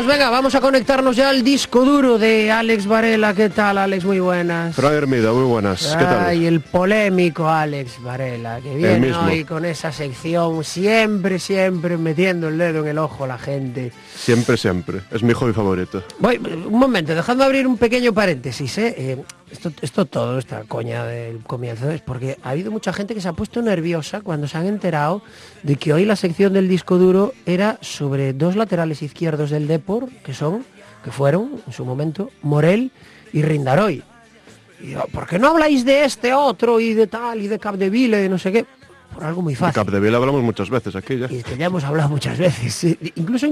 venga, vamos a conectarnos ya al disco duro de Alex Varela. ¿Qué tal, Alex? Muy buenas. Fray Hermida, muy buenas. ¿Qué tal? Ay, el polémico Alex Varela, que viene hoy con esa sección, siempre, siempre metiendo el dedo en el ojo la gente. Siempre, siempre. Es mi hobby favorito. Voy, un momento, dejando abrir un pequeño paréntesis, ¿eh? eh esto, todo, esta coña del comienzo, es porque ha habido mucha gente que se ha puesto nerviosa cuando se han enterado de que hoy la sección del disco duro era sobre dos laterales izquierdos del Depor, que son, que fueron en su momento, Morel y Rindaroy. Y ¿por qué no habláis de este otro y de tal y de Capdeville, no sé qué? Por algo muy fácil. De Capdeville hablamos muchas veces aquí ya. que ya hemos hablado muchas veces. Incluso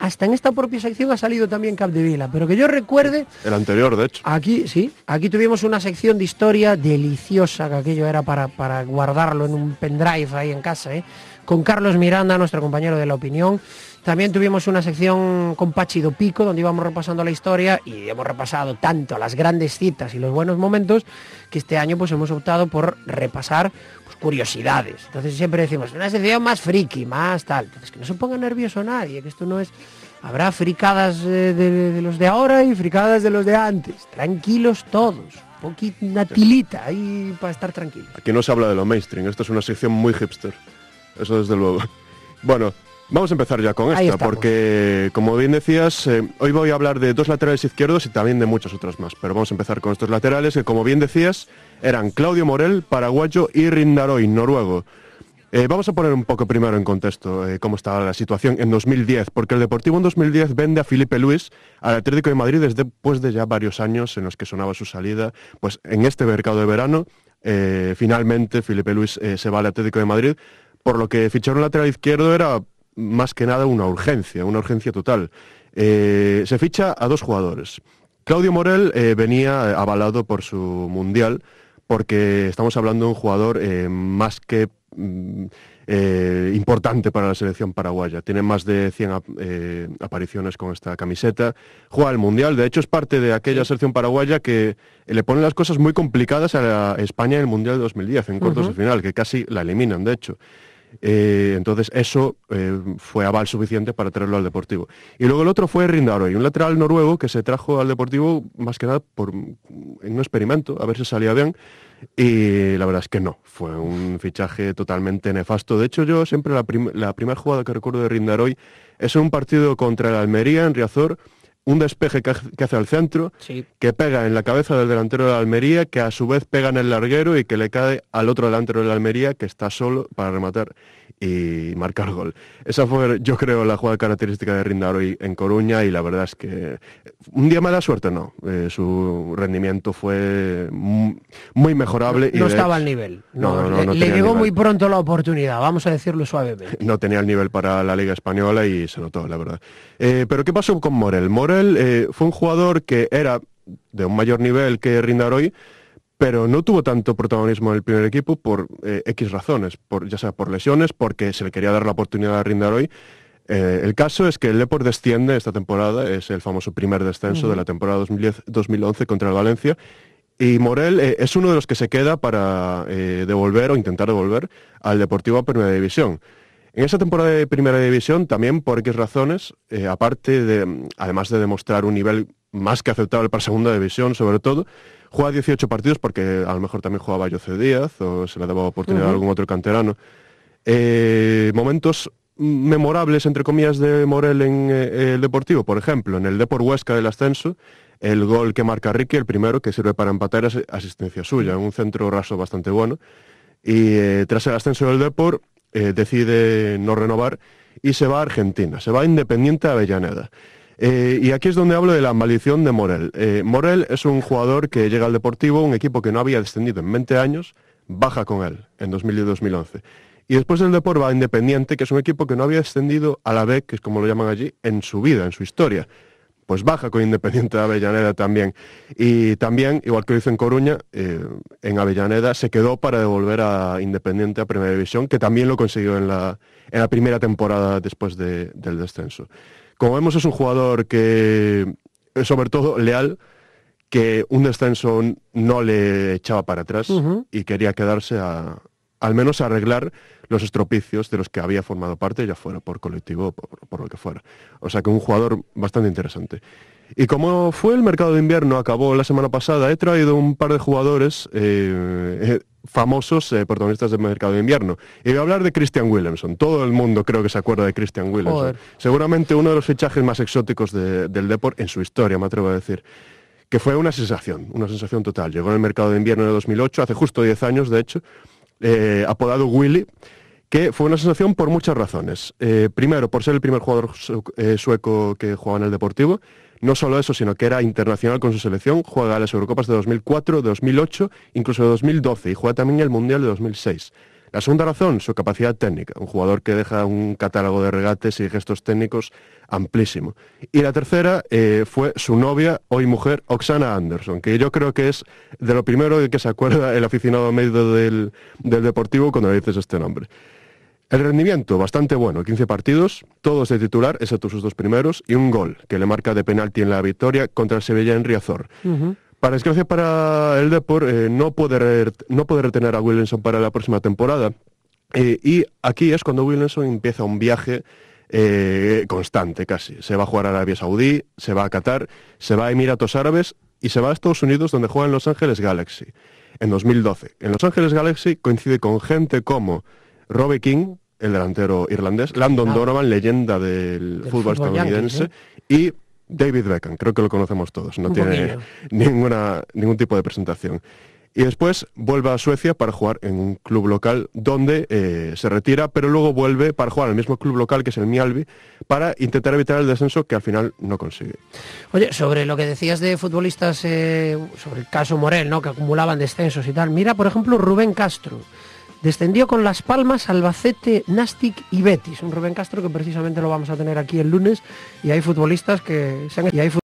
hasta en esta propia sección ha salido también de Vila, pero que yo recuerde... El anterior, de hecho. Aquí, sí, aquí tuvimos una sección de historia deliciosa, que aquello era para, guardarlo en un pendrive ahí en casa, ¿eh? con Carlos Miranda, nuestro compañero de la opinión, también tuvimos una sección con Pachido Pico, donde íbamos repasando la historia y hemos repasado tanto las grandes citas y los buenos momentos que este año pues hemos optado por repasar pues, curiosidades. Entonces siempre decimos, una sección más friki, más tal. Entonces que no se ponga nervioso nadie, que esto no es... Habrá fricadas eh, de, los de ahora y fricadas de los de antes. Tranquilos todos Un poquita tilita ahí para estar tranquilos. Aquí no se habla de lo mainstream, Esto es una sección muy hipster, eso desde luego. Bueno, Vamos a empezar ya con esto porque como bien decías, eh, hoy voy a hablar de dos laterales izquierdos y también de muchas otras más, pero vamos a empezar con estos laterales que como bien decías eran Claudio Morel, paraguayo y Rindaroy, noruego. Eh, vamos a poner un poco primero en contexto eh, cómo estaba la situación en 2010, porque el Deportivo en 2010 vende a Felipe Luis al Atlético de Madrid desde, después pues, de ya varios años en los que sonaba su salida, pues en este mercado de verano finalmente Felipe Luis se va al Atlético de Madrid, por lo que fichar un lateral izquierdo era más que nada una urgencia, una urgencia total. Eh, se ficha a dos jugadores. Claudio Morel eh, venía avalado por su mundial, porque estamos hablando de un jugador eh, más que mm, importante para la selección paraguaya. Tiene más de 100 apariciones con esta camiseta. Juega el Mundial, de hecho es parte de aquella selección paraguaya que le pone las cosas muy complicadas a España en el Mundial de 2010, en cuartos de final, que casi la eliminan, de hecho. Eh, entonces eso eh, fue aval suficiente para traerlo al Deportivo. Y luego el otro fue Rindaroy, un lateral noruego que se trajo al Deportivo más que nada por, en un experimento, a ver si salía bien. Y la verdad es que no, fue un fichaje totalmente nefasto. De hecho, yo siempre la, la primera jugada que recuerdo de Rindaroy es un partido contra el Almería en Riazor un despeje que hace al centro, que pega en la cabeza del delantero de la Almería, que a su vez pega en el larguero y que le cae al otro delantero de la Almería, que está solo para rematar y marcar gol. Esa fue, yo creo, la jugada característica de Rindaro hoy en Coruña y la verdad es que un día mala suerte no. Eh, su rendimiento fue muy mejorable. No, y no estaba al nivel. le, llegó muy pronto la oportunidad, vamos a decirlo suavemente. No tenía el nivel para la Liga Española y se notó, la verdad. Eh, pero ¿qué pasó con Morel Morel eh, fue un jugador que era de un mayor nivel que Rindaroy, pero no tuvo tanto protagonismo en el primer equipo por eh, X razones, por, ya sea por lesiones, porque se le quería dar la oportunidad a Rindaroy. Eh, el caso es que el Lepor desciende esta temporada, es el famoso primer descenso de la temporada 2010, 2011 contra el Valencia, y Morel es uno de los que se queda para devolver o intentar devolver al Deportivo a Primera División. En esa temporada de Primera División, también por X razones, eh, aparte de, además de demostrar un nivel más que aceptable para Segunda División, sobre todo, juega 18 partidos porque a lo mejor también jugaba José Díaz o se le daba oportunidad a algún otro canterano. Eh, momentos memorables, entre comillas, de Morel en eh, el Deportivo, por ejemplo, en el Depor Huesca del ascenso, el gol que marca Ricky, el primero, que sirve para empatar, es asistencia suya, un centro raso bastante bueno. Y tras el ascenso del Depor, eh, decide no renovar y se va a Argentina, se va a Independiente Avellaneda. Eh, y aquí es donde hablo de la maldición de Morel. Eh, Morel es un jugador que llega al Deportivo, un equipo que no había descendido en 20 años, baja con él en 2000 y 2011. Y después del Deportivo va a Independiente, que es un equipo que no había descendido a la B que es como lo llaman allí, en su vida, en su historia pues baja con Independiente de Avellaneda también. Y también, igual que lo hizo en Coruña, eh, en Avellaneda se quedó para devolver a Independiente a Primera División, que también lo consiguió en la, en la primera temporada después del descenso. Como vemos, es un jugador que, sobre todo, leal, que un descenso no le echaba para atrás y quería quedarse a, al menos a arreglar los estropicios de los que había formado parte, ya fuera por colectivo o por, lo que fuera. O sea que un jugador bastante interesante. Y como fue el mercado de invierno, acabó la semana pasada, he traído un par de jugadores eh, eh, famosos eh, protagonistas del mercado de invierno. Y voy a hablar de Christian Williamson. Todo el mundo creo que se acuerda de Christian Williamson. Seguramente uno de los fichajes más exóticos del deporte en su historia, me atrevo a decir que fue una sensación, una sensación total. Llegó en el mercado de invierno de 2008, hace justo 10 años, de hecho, apodado Willy, que fue una sensación por muchas razones. Eh, primero, por ser el primer jugador eh, sueco que jugaba en el Deportivo. No solo eso, sino que era internacional con su selección, juega las Eurocopas de 2004, 2008, incluso de 2012 y juega también el Mundial de 2006. La segunda razón, su capacidad técnica, un jugador que deja un catálogo de regates y gestos técnicos amplísimo. Y la tercera eh, fue su novia, hoy mujer, Oxana Anderson, que yo creo que es de lo primero que se acuerda el aficionado medio del, del Deportivo cuando le dices este nombre. El rendimiento, bastante bueno, 15 partidos, todos de titular, excepto sus dos primeros, y un gol que le marca de penalti en la victoria contra el Sevilla en Riazor. Para desgracia para el Depor, eh, no, poder, no poder retener a Williamson para la próxima temporada. Eh, y aquí es cuando Williamson empieza un viaje eh, constante casi. Se va a jugar a Arabia Saudí, se va a Qatar, se va a Emiratos Árabes y se va a Estados Unidos donde juega en Los Ángeles Galaxy en 2012. En Los Ángeles Galaxy coincide con gente como Robbie King, el delantero irlandés, Landon ah. Donovan, leyenda del, fútbol, estadounidense, ¿eh? y David Beckham, creo que lo conocemos todos, no tiene ninguna, ningún tipo de presentación. Y después vuelve a Suecia para jugar en un club local donde eh, se retira, pero luego vuelve para jugar al mismo club local que es el Mialbi para intentar evitar el descenso que al final no consigue. Oye, sobre lo que decías de futbolistas, eh, sobre el caso Morel, ¿no? que acumulaban descensos y tal, mira por ejemplo Rubén Castro. Descendió con Las Palmas, Albacete, Nastic y Betis. Un Rubén Castro que precisamente lo vamos a tener aquí el lunes y hay futbolistas que se han...